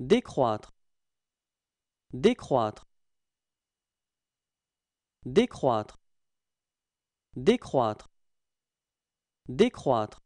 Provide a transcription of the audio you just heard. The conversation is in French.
Décroître. Décroître. Décroître. Décroître. Décroître.